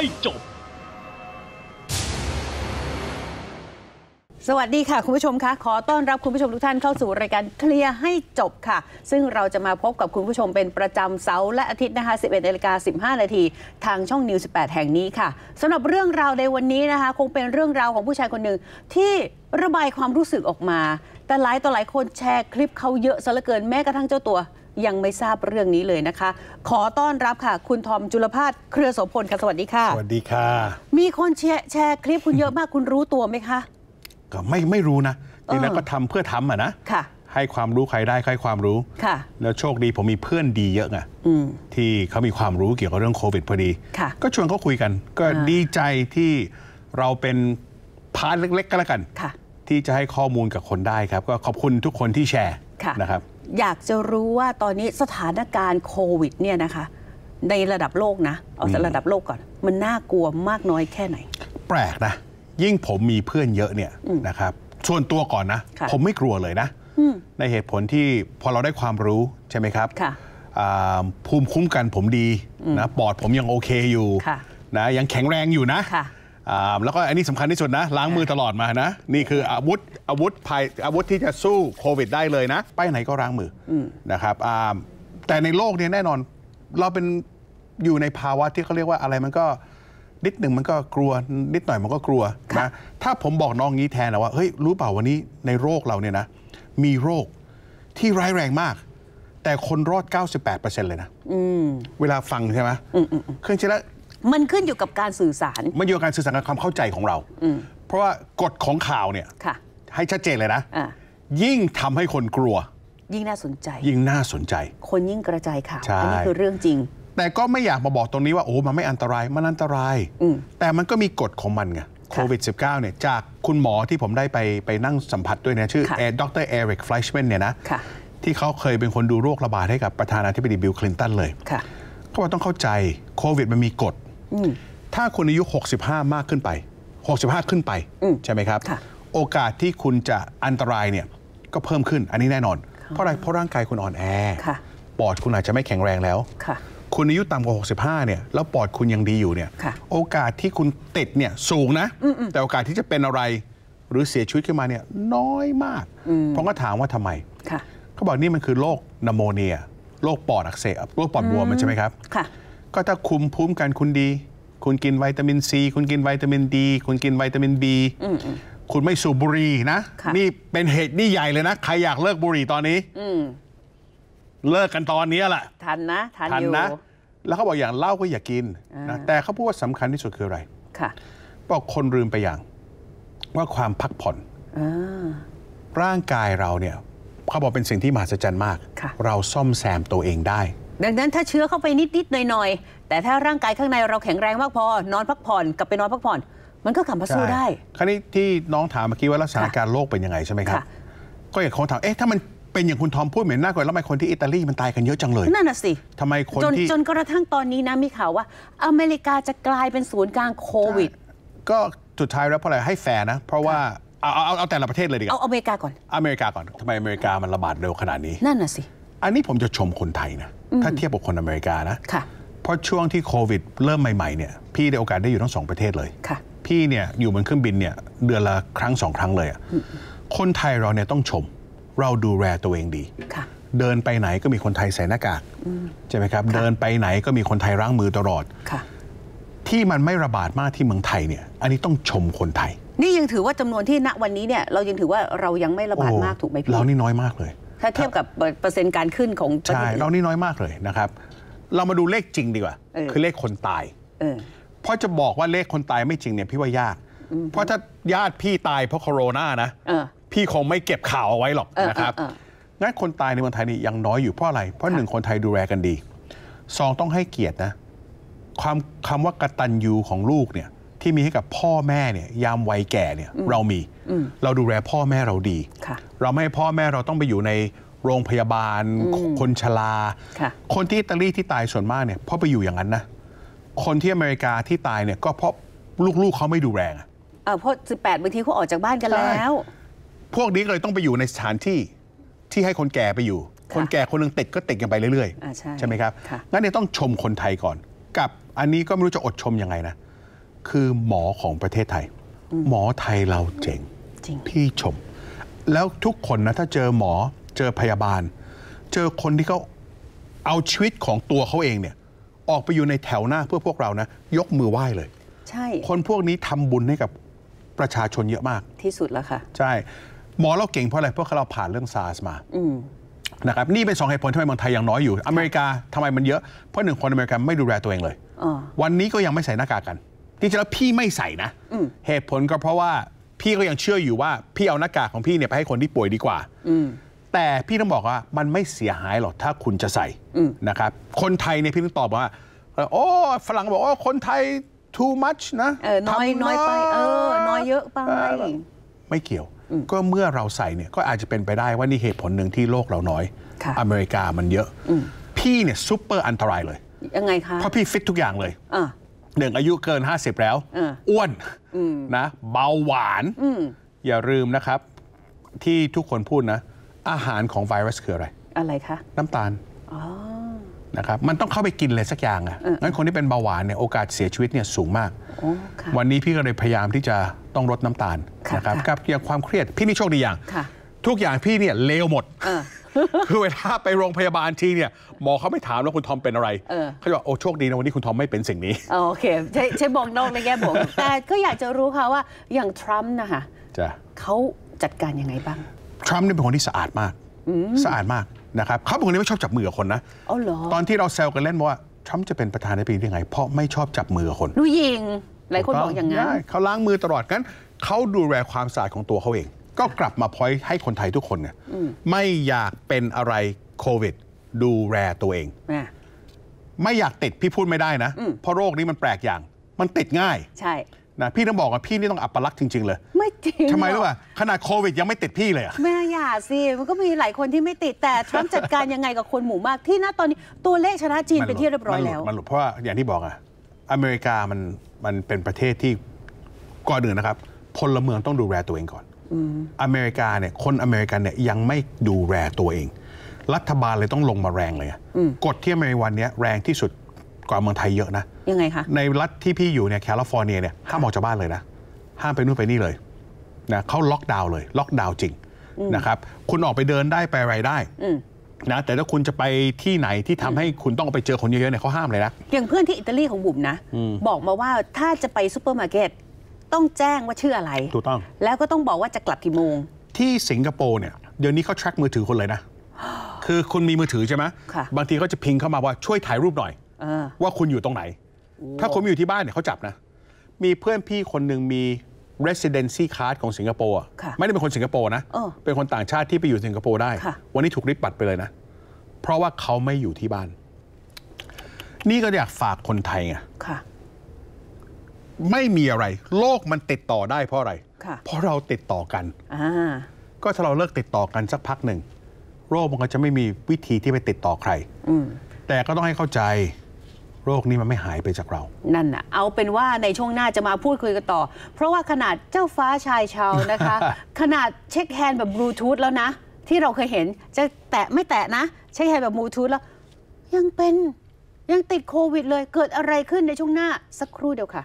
ให้จบ สวัสดีค่ะ คุณผู้ชมคะ ขอต้อนรับคุณผู้ชมทุกท่านเข้าสู่รายการ เคลียร์ให้จบค่ะ ซึ่งเราจะมาพบกับคุณผู้ชมเป็นประจำเสาร์และอาทิตย์นะคะ11นาฬิกา15นาทีทางช่องนิว18 แห่งนี้ค่ะสำหรับเรื่องราวในวันนี้นะคะ คงเป็นเรื่องราวของผู้ชายคนหนึ่ง ที่ระบายความรู้สึกออกมา แต่หลายต่อหลายคนแชร์คลิปเขาเยอะซะเหลือเกินแม้กระทั่งเจ้าตัวยังไม่ทราบเรื่องนี้เลยนะคะ ขอต้อนรับค่ะ คุณทอมจุลภาสเครือโสพลค่ะสวัสดีค่ะ สวัสดีค่ะ มีคนแชร์แชร์คลิปคุณเยอะมากคุณรู้ตัวไหมคะก็ไม่ไม่รู้นะงี่นวก็ทำเพื่อทำอ่ะนะค่ะ ให้ความรู้ใครได้ใครความรู้ค่ะ แล้วโชคดีผมมีเพื่อนดีเยอะไงที่เขามีความรู้เกี่ยวกับเรื่องโควิดพอดีก็ชวนเขาคุยกัน ก็ดีใจที่เราเป็นพาร์ทเล็ก ๆก็แล้วกันที่จะให้ข้อมูลกับคนได้ครับ ก็ขอบคุณทุกคนที่แชร์นะครับอยากจะรู้ว่าตอนนี้สถานการณ์โควิดเนี่ยนะคะ ในระดับโลกนะเอาระดับโลกก่อน มันน่ากลัวมากน้อยแค่ไหน แปลกนะ ยิ่งผมมีเพื่อนเยอะเนี่ยนะครับส่วนตัวก่อนนะ ผมไม่กลัวเลยนะในเหตุผลที่พอเราได้ความรู้ใช่ไหมครับ ภูมิคุ้มกันผมดีนะปอดผมยังโอเคอยู่นะยังแข็งแรงอยู่นะะแล้วก็อันนี้สำคัญที่สุดนะล้างมือตลอดมานะนี่คืออาวุธอาวุธภัยอาวุธที่จะสู้โควิดได้เลยนะ ไปไหนก็ล้างมือนะครับแต่ในโลกนี้แน่นอน เราเป็นอยู่ในภาวะที่เขาเรียกว่าอะไรมันก็นิดหนึ่งมันก็กลัวนิดหน่อยมันก็กลัวนะถ้าผมบอกน้องงี้แทนนะว่าเฮ้ยรู้เปล่าวันนี้ในโรคเราเนี่ยนะ มีโรคที่ร้ายแรงมาก แต่คนรอด98%เลยนะเวลาฟังใช่ไหมเครื่องใช้แล้วมันขึ้นอยู่กับการสื่อสาร มันอยู่กับการสื่อสารกับความเข้าใจของเรา เพราะว่ากฎของข่าวเนี่ย ค่ะ ให้ชัดเจนเลยนะ ยิ่งทำให้คนกลัว ยิ่งน่าสนใจ ยิ่งน่าสนใจ คนยิ่งกระจายข่าวอันนี้คือเรื่องจริง แต่ก็ไม่อยากมาบอกตรงนี้ว่าโอ้มันไม่อันตราย มันอันตราย แต่มันก็มีกฎของมันไง โควิด -19 เนี่ย จากคุณหมอที่ผมได้ไปไปนั่งสัมผัสด้วยนะชื่อแอดรเอริกฟลชเมนเนี่ยนะที่เขาเคยเป็นคนดูโรคระบาดให้กับประธานาธิบดีบิลคลินตันเลยเขาบอกต้องเข้าใจโควิดมันมีกฎถ้าคุณอายุ 65 มากขึ้นไป 65 ขึ้นไป ใช่ไหมครับ โอกาสที่คุณจะอันตรายเนี่ยก็เพิ่มขึ้น อันนี้แน่นอน เพราะอะไร เพราะร่างกายคุณอ่อนแอปอดคุณอาจจะไม่แข็งแรงแล้ว คุณอายุต่ำกว่า 65 เนี่ย แล้วปอดคุณยังดีอยู่เนี่ย โอกาสที่คุณติดเนี่ยสูงนะ แต่โอกาสที่จะเป็นอะไรหรือเสียชีวิตขึ้นมาเนี่ยน้อยมาก เพราะก็ถามว่าทำไมเขาบอกนี่มันคือโรคนโมเนีย โรคปอดอักเสบ โรคปอดบวม มันใช่ไหมครับก็ถ้าคุมภูมิกันคุณดี คุณกินวิตามินซี คุณกินวิตามินดีคุณกินวิตามินบีคุณไม่สูบบุหรี่นะนี่เป็นเหตุนี่ใหญ่เลยนะใครอยากเลิกบุหรี่ตอนนี้เลิกกันตอนนี้แหละ ทันนะทันอยู่นะแล้วเขาบอกอย่างเหล้าก็อย่ากินนะ แต่เขาพูดว่าสำคัญที่สุดคืออะไรค่ะบอกคนลืมไปอย่าง ว่าความพักผ่อนร่างกายเราเนี่ยเขาบอกเป็นสิ่งที่มหัศจรรย์มาก เราซ่อมแซมตัวเองได้ดังนั้นถ้าเชื้อเข้าไปนิดๆหน่อยๆแต่ถ้าร่างกายข้างในเราแข็งแรงมาก พอนอนพักผ่อนกลับไปนอนพักผ่อนมันก็กลับมาสู้ได้ ครั้นี้ที่น้องถามเมื่อกี้ว่ารักษาการโรคเป็นยังไงใช่ไหมครับก็อย่างคนถามเอ๊ะถ้ามันเป็นอย่างคุณทอมพูดเหมือนน่ากลัวแล้วทำไมคนที่อิตาลีมันตายกันเยอะจังเลยนั่นน่ะสิทำไมคนที่จนกระทั่งตอนนี้นะมีข่าวว่า อเมริกาจะกลายเป็นศูนย์กลางโควิด ก็สุดท้ายแล้วเพราะอะไรให้แฟร์นะ เพราะว่าเอาเอาเอาแต่ละประเทศเลยดีกว่าเอาอเมริกา ก่อนอเมริกาก่อนทำไมอเมริกามันระบาดเร็วขนาดนี้นั่นน่ะสิอันนี้ผมจะชมคนไทยนะถ้าเทียบกับคนอเมริกานะเพราะช่วงที่โควิด เริ่มใหม่ๆเนี่ยพี่ได้โอกาสได้อยู่ทั้งสองประเทศเลยพี่เนี่ยอยู่บนเครื่องบินเนี่ยเดือนละครั้งสองครั้งเลย คนไทยเราเนี่ยต้องชม เราดูแลตัวเองดี เดินไปไหนก็มีคนไทยใส่หน้ากากใช่ไหมครับเดินไปไหนก็มีคนไทยร่างมือตลอด ที่มันไม่ระบาดมากที่เมืองไทยเนี่ยอันนี้ต้องชมคนไทย นี่ยังถือว่าจำนวนที่ณวันนี้เนี่ยเรายังถือว่าเรายังไม่ระบาดมากถูกไหมพี่เรานี่น้อยมากเลยถ้าเทียบกับเปอร์เซ็นต์การขึ้นของประเทศใช่เรานี่น้อยมากเลยนะครับ เรามาดูเลขจริงดีกว่า คือเลขคนตายเพราะจะบอกว่าเลขคนตายไม่จริงเนี่ยพี่ว่ายากเพราะถ้าญาติพี่ตายเพราะโควิดนะพี่คงไม่เก็บข่าวเอาไว้หรอกนะครับงั้นคนตายในเมืองไทยนี่ยังน้อยอยู่เพราะอะไรเพราะหนึ่งคนไทยดูแลกันดีสองต้องให้เกียรตินะ ความคำว่ากตัญญูของลูกเนี่ยที่มีให้กับพ่อแม่เนี่ยยามวัยแก่เนี่ยเรามีเราดูแล พ่อแม่เราดีเราไม่ให้พ่อแม่เราต้องไปอยู่ในโรงพยาบาล คนชราคนที่อิตาลีที่ตายส่วนมากเนี่ยเพราะไปอยู่อย่างนั้นนะคนที่อเมริกาที่ตายเนี่ยก็เพราะ ลูกๆ เขาไม่ดูแลเพราะสิบแปดบางทีเขาออกจากบ้านกันแล้ว พวกนี้เลยต้องไปอยู่ในสถานที่ที่ให้คนแก่ไปอยู่ คนแก่คนหนึ่งติดก็ติดกันไปเรื่อยๆใช่ไหมครับงั้นเนี่ยต้องชมคนไทยก่อน กับอันนี้ก็ไม่รู้จะอดชมยังไงนะคือหมอของประเทศไทย หมอไทยเราเจ๋งพี่ชม แล้วทุกคนนะ ถ้าเจอหมอเจอพยาบาล เจอคนที่เขาเอาชีวิตของตัวเขาเองเนี่ย ออกไปอยู่ในแถวหน้าเพื่อพวกเรานะ ยกมือไหว้เลย ใช่คนพวกนี้ทำบุญให้กับประชาชนเยอะมาก ที่สุดแล้วค่ะ ใช่ หมอเราเก่งเพราะอะไร เพราะเราผ่านเรื่องซาร์สมานะครับนี่เป็นสองเหตุผลทำไมเมืองไทยยังน้อยอยู่ อเมริกาทำไมมันเยอะเพราะหนึ่งคนอเมริกันไม่ดูแลตัวเองเลยวันนี้ก็ยังไม่ใส่หน้ากากกันที่จริงแล้วพี่ไม่ใส่นะ เหตุผลก็เพราะว่าพี่ก็ยังเชื่ออยู่ว่า พี่เอาหน้ากากของพี่เนี่ยไปให้คนที่ป่วยดีกว่าแต่พี่ต้องบอกว่ามันไม่เสียหายหรอก ถ้าคุณจะใส่นะครับคนไทยเนี่ยพี่ต้องตอบว่า โอ้ฝรั่งบอกว่าคนไทย too much นะน้อยน้อยไป เออน้อยเยอะไป ไม่เกี่ยวก็เมื่อเราใส่เนี่ยก็อาจจะเป็นไปได้ว่านี่เหตุผลหนึ่งที่โลกเราน้อย อเมริกามันเยอะพี่เนี่ยซูเปอร์อันตรายเลยยังไงคะเพราะพี่ฟิตทุกอย่างเลยหนึ่งอายุเกิน 50 แล้ว อ้วนนะ เบาหวานอย่าลืมนะครับ ที่ทุกคนพูดนะ อาหารของไวรัสคืออะไร อะไรคะ น้ำตาลนะครับมันต้องเข้าไปกินเลยสักอย่างอ่ะงั้นคนที่เป็นเบาหวานเนี่ยโอกาสเสียชีวิตเนี่ยสูงมากวันนี้พี่ก็เลยพยายามที่จะต้องลดน้ำตาลนะครับกับเกี่ยวกับความเครียดพี่นี่โชคดีอย่างทุกอย่างพี่เนี่ยเลวหมดคือเวลาไปโรงพยาบาลทีเนี่ยหมอเขาไม่ถามแล้วคุณทอมเป็นอะไรเขาจะบอกโอ้โชคดีนะวันนี้คุณทอมไม่เป็นสิ่งนี้โอเคใช้ใช้บองนอกในแง่บวกแต่ก็อยากจะรู้ค่ะว่าอย่างทรัมป์นะคะเขาจัดการยังไงบ้างทรัมป์นี่เป็นคนที่สะอาดมากสะอาดมากนะครับเขาเป็นคนที่ไม่ชอบจับมือกับคนนะตอนที่เราแซวกันเล่นว่าทรัมป์จะเป็นประธานในปีนี้ยังไง เพราะไม่ชอบจับมือกับคนดูยิงหลายคนบอกอย่างนั้นเขาล้างมือตลอดงั้นเขาดูแลความสะอาดของตัวเขาเองก็กลับมาพอยให้คนไทยทุกคนเนี่ยไม่อยากเป็นอะไรโควิด ดูแลตัวเอง ไม่อยากติด พี่พูดไม่ได้นะเพราะโรคนี้มันแปลกอย่าง มันติดง่าย ใช่นะพี่ต้องบอกว่าพี่นี่ต้องอัปลักษณ์จริงๆเลย ไม่จริงทำไมรู้ป่ะ ขนาดโควิดยังไม่ติดพี่เลยอะไม่อย่าสิมันก็มีหลายคนที่ไม่ติดแต่ทรัมป์จัดการยังไงกับคนหมู่มากที่นะตอนนี้ตัวเลขชนะจีนเป็นที่เรียบร้อยแล้ว มันหลุดเพราะว่าอย่างที่บอกอะอเมริกามันมันเป็นประเทศที่ก่อนอื่นนะครับพลเมืองต้องดูแลตัวเองก่อนอเมริกาเนี่ย คนอเมริกันเนี่ยยังไม่ดูแลตัวเอง รัฐบาลเลยต้องลงมาแรงเลยกฎที่อเมริกันเนี่ยแรงที่สุดกว่าเมืองไทยเยอะนะยังไงคะ ในรัฐที่พี่อยู่เนี่ยแคลิฟอร์เนียเนี่ยห้ามออกจากบ้านเลยนะห้ามไปนู่นไปนี่เลยนะเขาล็อกดาวน์เลย ล็อกดาวน์จริง นะครับ คุณออกไปเดินได้ ไปอะไรได้นะแต่ถ้าคุณจะไปที่ไหนที่ทำให้คุณต้องไปเจอคนเยอะๆเนี่ยเขาห้ามเลยนะ อย่างเพื่อนที่อิตาลีของบุ๋มนะ บอกมาว่าถ้าจะไปซูเปอร์มาร์เก็ตต้องแจ้งว่าชื่ออะไร ถูกต้อง แล้วก็ต้องบอกว่าจะกลับกี่โมงที่สิงคโปร์เนี่ยเดี๋ยวนี้เขา track มือถือคนเลยนะ คือคุณมีมือถือใช่ไหมบางทีเขาจะพิงเข้ามาว่าช่วยถ่ายรูปหน่อยว่าคุณอยู่ตรงไหน ถ้าคุณอยู่ที่บ้านเนี่ยเขาจับนะ มีเพื่อนพี่คนหนึ่งมี residency card ของสิงคโปร์ไม่ได้เป็นคนสิงคโปร์นะ เป็นคนต่างชาติที่ไปอยู่สิงคโปร์ได้ วันนี้ถูกริบบัตรไปเลยนะ เพราะว่าเขาไม่อยู่ที่บ้าน นี่ก็อยากฝากคนไทยไงไม่มีอะไรโลกมันติดต่อได้เพราะอะไร เพราะเราติดต่อกันก็ถ้าเราเลิกติดต่อกันสักพักหนึ่งโรคมันก็จะไม่มีวิธีที่ไปติดต่อใครแต่ก็ต้องให้เข้าใจ โรคนี้มันไม่หายไปจากเรา นั่นน่ะ เอาเป็นว่าในช่วงหน้าจะมาพูดคุยกันต่อ เพราะว่าขนาดเจ้าฟ้าชายชาวนะคะขนาดเช็คแฮนด์แบบบลูทูธแล้วนะที่เราเคยเห็นจะแตะไม่แตะนะเช็คแฮนด์แบบบลูทูธแล้ว ยังเป็นยังติดโควิดเลยเกิดอะไรขึ้นในช่วงหน้าสักครู่เดียวค่ะ